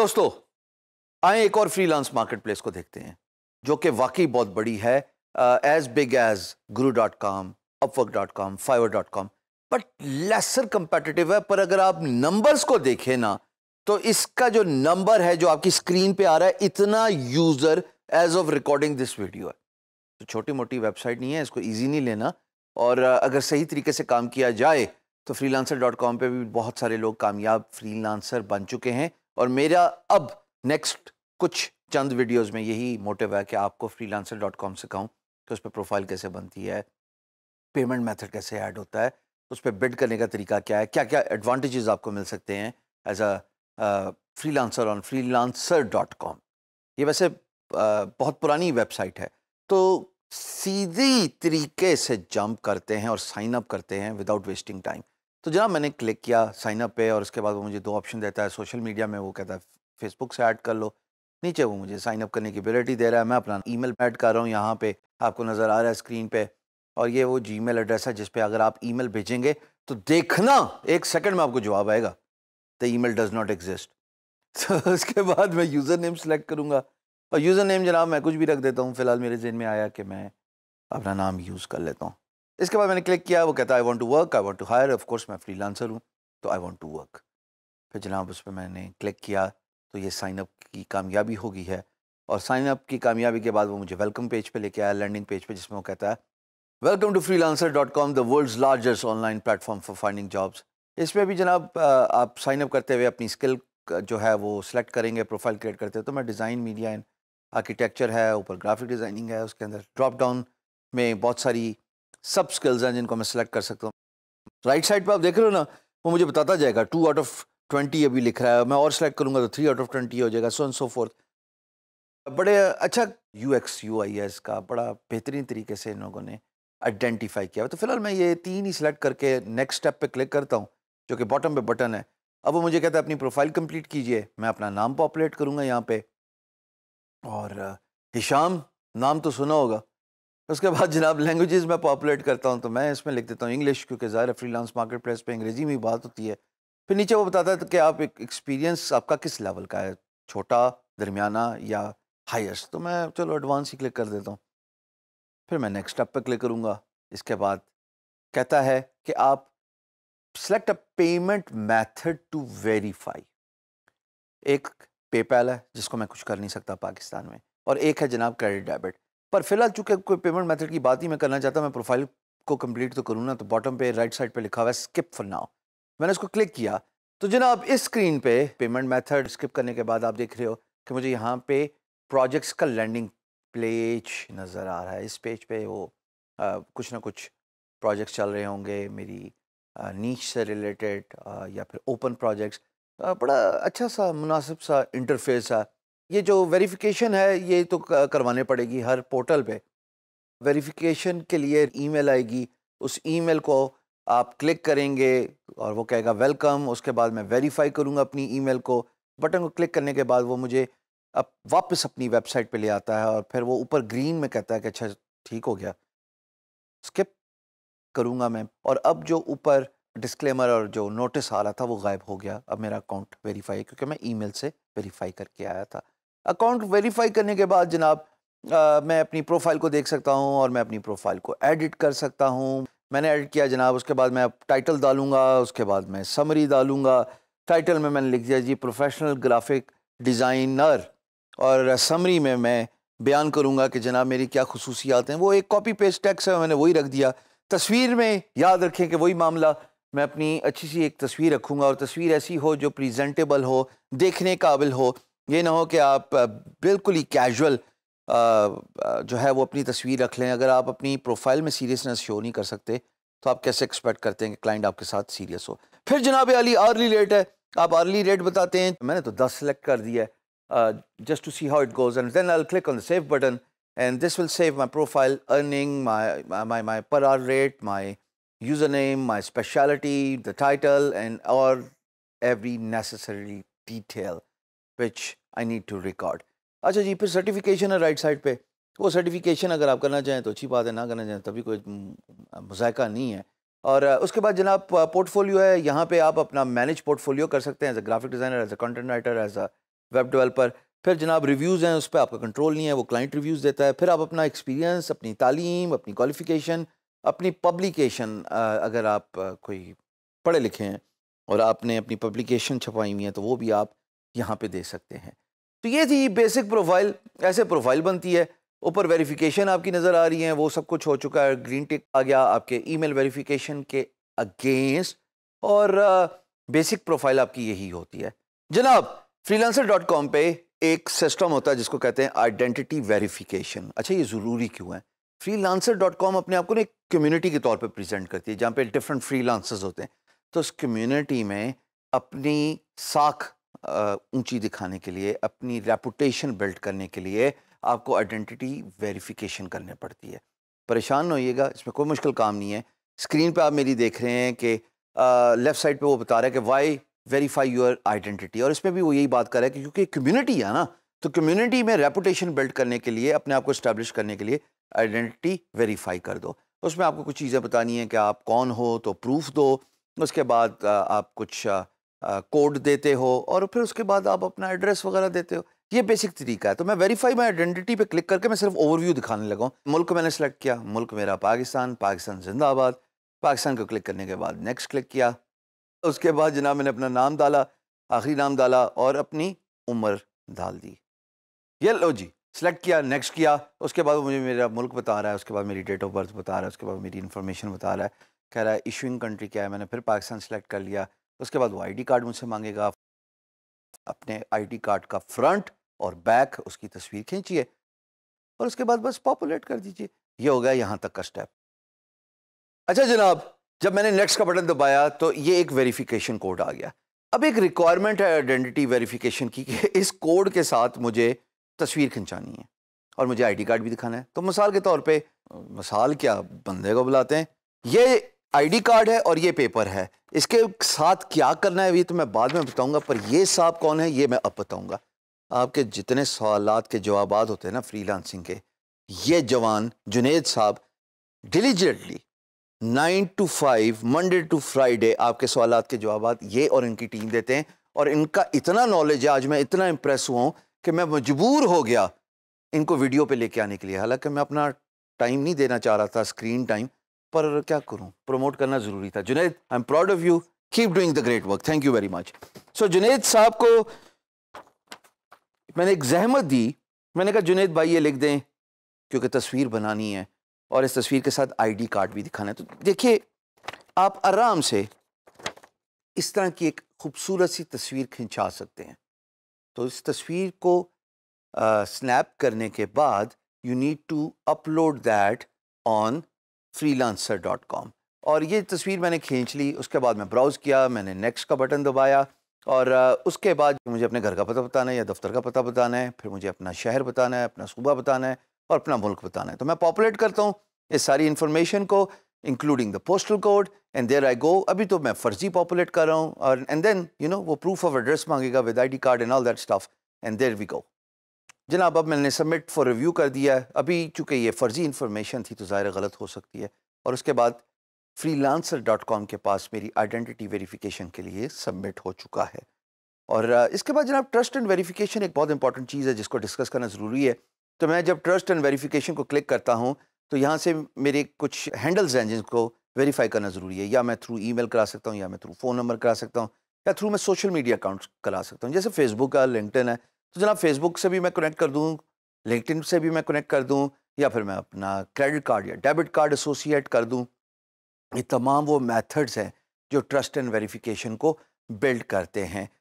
दोस्तों आए एक और फ्रीलांस मार्केट प्लेस को देखते हैं जो कि वाकई बहुत बड़ी है as big as Guru dot com Upwork dot com Fiverr dot com but lesser competitive है पर अगर आप नंबर्स को देखें ना तो इसका जो नंबर है जो आपकी स्क्रीन पे आ रहा है इतना user as of recording this video है तो छोटी मोटी वेबसाइट नहीं है इसको ईजी नहीं लेना और अगर सही तरीके से काम किया जाए तो फ्रीलांसर डॉट कॉम पर भी बहुत सारे लोग कामयाब फ्रीलांसर बन चुके हैं और मेरा अब नेक्स्ट कुछ चंद वीडियोस में यही मोटिव है कि आपको फ्रीलांसर डॉट कॉम सिखाऊँ कि उस पर प्रोफाइल कैसे बनती है पेमेंट मेथड कैसे ऐड होता है उस पर बिड करने का तरीका क्या है क्या क्या एडवांटेजेस आपको मिल सकते हैं as a freelancer on Freelancer dot com ये वैसे आ, बहुत पुरानी वेबसाइट है तो सीधी तरीके से जंप करते हैं और साइन अप करते हैं विदाउट वेस्टिंग टाइम तो जहाँ मैंने क्लिक किया साइन अप पे और उसके बाद वो मुझे दो ऑप्शन देता है सोशल मीडिया में वो कहता है फेसबुक से ऐड कर लो नीचे वो मुझे साइन अप करने की एबिलिटी दे रहा है मैं अपना ईमेल ऐड कर रहा हूँ यहाँ पे आपको नज़र आ रहा है स्क्रीन पे और ये वो जीमेल एड्रेस है जिसपे अगर आप ईमेल भेजेंगे तो देखना एक सेकंड में आपको जवाब आएगा the email does not exist तो उसके बाद मैं यूज़र नेम सेलेक्ट करूँगा और यूज़र नेम जनाब मैं कुछ भी रख देता हूँ फ़िलहाल मेरे जहन में आया कि मैं अपना नाम यूज़ कर लेता हूँ इसके बाद मैंने क्लिक किया वो कहता I want to work I want to hire of course मैं फ्री लांसर हूँ तो आई वॉन्ट टू वर्क फिर जनाब उस पर मैंने क्लिक किया तो ये साइनअप की कामयाबी हो गई है और साइनअप की कामयाबी के बाद वो मुझे वेलकम पेज पे लेके आया लैंडिंग पेज पे जिसमें वो कहता है welcome to Freelancer dot com the world largest online platform for finding jobs इस पर भी जनाब आप साइनअप करते हुए अपनी स्किल जो है वो सिलेक्ट करेंगे प्रोफाइल क्रिएट करते हैं तो मैं डिज़ाइन मीडिया एंड आर्किटेक्चर है ऊपर ग्राफिक डिज़ाइनिंग है उसके अंदर ड्रॉप डाउन में बहुत सारी सब स्किल्स हैं जिनको मैं सेलेक्ट कर सकता हूँ राइट साइड पर आप देख रहे हो ना वो मुझे बताता जाएगा टू आउट ऑफ ट्वेंटी अभी लिख रहा है मैं और सेलेक्ट करूँगा तो थ्री आउट ऑफ ट्वेंटी हो जाएगा सो एंड सो फोर्थ बड़े अच्छा U X U I S का बड़ा बेहतरीन तरीके से इन लोगों ने आइडेंटिफाई किया तो फिलहाल मैं ये तीन ही सिलेक्ट करके नेक्स्ट स्टेप पे क्लिक करता हूँ जो कि बॉटम पे बटन है अब वो मुझे कहता है अपनी प्रोफाइल कंप्लीट कीजिए मैं अपना नाम पॉपुलेट करूँगा यहाँ पे और हिशाम नाम तो सुना होगा उसके बाद जनाब लैंग्वेजेस में पॉपुलेट करता हूँ तो मैं इसमें लिख देता हूँ इंग्लिश क्योंकि ज़ाहिर फ्रीलांस मार्केट प्लेस पर अंग्रेज़ी में बात होती है फिर नीचे वो बताता है कि आप एक एक्सपीरियंस आपका किस लेवल का है छोटा दरमियाना या हाइस्ट तो मैं चलो एडवांस ही क्लिक कर देता हूँ फिर मैं नेक्स्ट अप पर क्लिक करूँगा इसके बाद कहता है कि आप select a payment method to verify एक पेपैल है जिसको मैं कुछ कर नहीं सकता पाकिस्तान में और एक है जनाब क्रेडिट डेबिट पर फिलहाल चूंकि कोई पेमेंट मेथड की बात ही मैं करना चाहता मैं प्रोफाइल को कंप्लीट तो करूँ ना तो बॉटम पे राइट साइड पे लिखा हुआ है स्किप फॉर नाउ मैंने उसको क्लिक किया तो जनाब इस स्क्रीन पे पेमेंट मेथड स्किप करने के बाद आप देख रहे हो कि मुझे यहाँ पे प्रोजेक्ट्स का लैंडिंग पेज नज़र आ रहा है इस पेज पे वो आ, कुछ ना कुछ प्रोजेक्ट्स चल रहे होंगे मेरी नीच से रिलेटेड या फिर ओपन प्रोजेक्ट्स बड़ा अच्छा सा मुनासिब सा इंटरफेस है ये जो वेरिफिकेशन है ये तो करवाने पड़ेगी हर पोर्टल पे वेरिफिकेशन के लिए ईमेल आएगी उस ईमेल को आप क्लिक करेंगे और वो कहेगा वेलकम उसके बाद मैं वेरीफाई करूँगा अपनी ईमेल को बटन को क्लिक करने के बाद वो मुझे अब वापस अपनी वेबसाइट पे ले आता है और फिर वो ऊपर ग्रीन में कहता है कि अच्छा ठीक हो गया स्किप करूँगा मैं और अब जो ऊपर डिस्क्लेमर और जो नोटिस आ रहा था वो गायब हो गया अब मेरा अकाउंट वेरीफाई क्योंकि मैं ईमेल से वेरीफाई करके आया था अकाउंट वेरीफाई करने के बाद जनाब आ, मैं अपनी प्रोफाइल को देख सकता हूँ और मैं अपनी प्रोफाइल को एडिट कर सकता हूँ मैंने एडिट किया जनाब उसके बाद मैं टाइटल डालूंगा उसके बाद मैं समरी डालूंगा टाइटल में मैंने लिख दिया जी प्रोफेशनल ग्राफिक डिज़ाइनर और समरी में मैं बयान करूंगा कि जनाब मेरी क्या खसूसियात हैं वो एक कॉपी पेस्ट टैक्स है मैंने वही रख दिया तस्वीर में याद रखें कि वही मामला मैं अपनी अच्छी सी एक तस्वीर रखूँगा और तस्वीर ऐसी हो जो प्रजेंटेबल हो देखने काबिल हो ये ना हो कि आप बिल्कुल ही कैजुअल जो है वो अपनी तस्वीर रख लें अगर आप अपनी प्रोफाइल में सीरियसनेस शो नहीं कर सकते तो आप कैसे एक्सपेक्ट करते हैं कि क्लाइंट आपके साथ सीरियस हो फिर जनाब अली अर्ली रेट है आप अर्ली रेट बताते हैं मैंने तो दस सेलेक्ट कर दिया है just to see how it goes and then I click on the save button and this will save my profile earning my my my per hour rate my user name my speciality the title and और every necessary detail which I need to record अच्छा जी फिर certification है right side पे वो certification अगर आप करना चाहें तो अच्छी बात है ना करना चाहें तभी कोई मजायका नहीं है और उसके बाद जनाब पोर्टफोलियो है यहाँ पे आप अपना मैनेज पोर्टफोलियो कर सकते हैं as a graphic designer as a content writer as a web developer फिर जनाब रिव्यूज़ हैं उस पर आपका कंट्रोल नहीं है वो क्लाइंट रिव्यूज़ देता है फिर आप अपना एक्सपीरियंस अपनी तालीम अपनी क्वालिफिकेशन अपनी पब्लिकेशन अगर आप कोई पढ़े लिखे हैं और आपने अपनी पब्लिकेशन छपाई हुई है तो वो भी आप यहाँ पे दे सकते हैं तो ये थी बेसिक प्रोफाइल ऐसे प्रोफाइल बनती है ऊपर वेरिफिकेशन आपकी नज़र आ रही है वो सब कुछ हो चुका है ग्रीन टिक आ गया आपके ईमेल वेरिफिकेशन के अगेंस्ट और बेसिक प्रोफाइल आपकी यही होती है जनाब फ्रीलांसर डॉट कॉम पे एक सिस्टम होता है जिसको कहते हैं आइडेंटिटी वेरिफिकेशन अच्छा ये ज़रूरी क्यों है लांसर डॉट कॉम अपने आप को ना एक कम्यूनिटी के तौर पे प्रेजेंट करती है जहाँ पे डिफरेंट लांसर्स होते हैं तो उस कम्यूनिटी में अपनी साख ऊंची दिखाने के लिए अपनी रेपुटेशन बिल्ड करने के लिए आपको आइडेंटिटी वेरिफिकेशन करनी पड़ती है परेशान होइएगा इसमें कोई मुश्किल काम नहीं है स्क्रीन पे आप मेरी देख रहे हैं कि लेफ़्ट साइड पे वो बता रहा है कि वाई वेरीफाई योर आइडेंटिटी और इसमें भी वो यही बात कर रहा है कि क्योंकि कम्युनिटी है ना तो कम्युनिटी में रेपुटेशन बिल्ड करने के लिए अपने आप को इस्टेब्लिश करने के लिए आइडेंटिटी वेरीफाई कर दो उसमें आपको कुछ चीज़ें बतानी है कि आप कौन हो तो प्रूफ दो उसके बाद आप कुछ कोड देते हो और फिर उसके बाद आप अपना एड्रेस वगैरह देते हो ये बेसिक तरीका है तो मैं वेरीफाई माई आइडेंटिटी पे क्लिक करके मैं सिर्फ ओवरव्यू दिखाने लगा हूँ मुल्क मैंने सेलेक्ट किया मुल्क मेरा पाकिस्तान पाकिस्तान जिंदाबाद पाकिस्तान को क्लिक करने के बाद नेक्स्ट क्लिक किया उसके बाद जना मैंने अपना नाम डाला आखिरी नाम डाला और अपनी उम्र डाल दी ये लो जी सेलेक्ट किया नेक्स्ट किया उसके बाद मुझे मेरा मुल्क बता रहा है उसके बाद मेरी डेट ऑफ बर्थ बता रहा है उसके बाद मेरी इन्फॉर्मेशन बता रहा है कह रहा है इशूइंग कंट्री क्या है मैंने फिर पाकिस्तान सेलेक्ट कर लिया उसके बाद वो आईडी कार्ड मुझसे मांगेगा अपने आईडी कार्ड का फ्रंट और बैक उसकी तस्वीर खींचिए और उसके बाद बस पॉपुलेट कर दीजिए ये हो गया यहाँ तक का स्टेप अच्छा जनाब जब मैंने नेक्स्ट का बटन दबाया तो ये एक वेरिफिकेशन कोड आ गया अब एक रिक्वायरमेंट है आइडेंटिटी वेरिफिकेशन की कि इस कोड के साथ मुझे तस्वीर खिंचानी है और मुझे आईडी कार्ड भी दिखाना है तो मिसाल के तौर पे मिसाल क्या बंदे को बुलाते हैं ये आईडी कार्ड है और ये पेपर है इसके साथ क्या करना है ये तो मैं बाद में बताऊंगा पर ये साहब कौन है ये मैं अब बताऊंगा आपके जितने सवाल के जवाब होते हैं ना फ्रीलांसिंग के ये जवान जुनेद साहब diligently nine to five Monday to Friday आपके सवाल के जवाब ये और इनकी टीम देते हैं और इनका इतना नॉलेज है आज मैं इतना इम्प्रेस हुआ हूँ कि मैं मजबूर हो गया इनको वीडियो पर लेके आने के लिए हालांकि मैं अपना टाइम नहीं देना चाह रहा था स्क्रीन टाइम पर क्या करूं प्रमोट करना ज़रूरी था Junaid I am proud of you keep doing the great work thank you very much so Junaid साहब को मैंने एक जहमत दी मैंने कहा जुनेद भाई ये लिख दें क्योंकि तस्वीर बनानी है और इस तस्वीर के साथ आईडी कार्ड भी दिखाना है तो देखिए आप आराम से इस तरह की एक खूबसूरत सी तस्वीर खिंचा सकते हैं तो इस तस्वीर को स्नैप करने के बाद you need to upload that on freelancer.com और ये तस्वीर मैंने खींच ली उसके बाद मैं ब्राउज़ किया मैंने नेक्स्ट का बटन दबाया और उसके बाद मुझे अपने घर का पता बताना है या दफ्तर का पता बताना है फिर मुझे अपना शहर बताना है अपना सूबा बताना है और अपना मुल्क बताना है तो मैं पॉपुलेट करता हूँ इस सारी इन्फॉर्मेशन को including the postal code and there I go अभी तो मैं फर्जी पॉपुलेट कर रहा हूँ और एंड देन यू नो वो प्रूफ ऑफ एड्रेस मांगेगा with I D card and all that stuff and there we go जनाब अब मैंने सबमिट फॉर रिव्यू कर दिया है अभी चूँकि ये फ़र्ज़ी इन्फॉर्मेशन थी तो ज़ाहिर गलत हो सकती है और उसके बाद लांसर डॉट कॉम के पास मेरी आइडेंटिटी वेरीफिकेशन के लिए सबमिट हो चुका है और इसके बाद जनाब ट्रस्ट एंड वेरीफिकेशन एक बहुत इंपॉर्टेंट चीज़ है जिसको डिस्कस करना ज़रूरी है तो मैं जब ट्रस्ट एंड वेरीफिकेशन को क्लिक करता हूँ तो यहाँ से मेरे कुछ हैंडल्स हैं जिनको वेरीफाई करना ज़रूरी है या मैं थ्रू ई करा सकता हूँ या मैं थ्रू फ़ोन नंबर करा सकता हूँ या थ्रू मैं सोशल मीडिया अकाउंट्स करा सकता हूँ जैसे फेसबुक है लिंकटन है तो जनाब फेसबुक से भी मैं कनेक्ट कर दूँ लिंकड से भी मैं कनेक्ट कर दूँ या फिर मैं अपना क्रेडिट कार्ड या डेबिट कार्ड एसोसिएट कर दूँ ये तमाम वो मैथड्स हैं जो ट्रस्ट एंड वेरीफिकेशन को बिल्ड करते हैं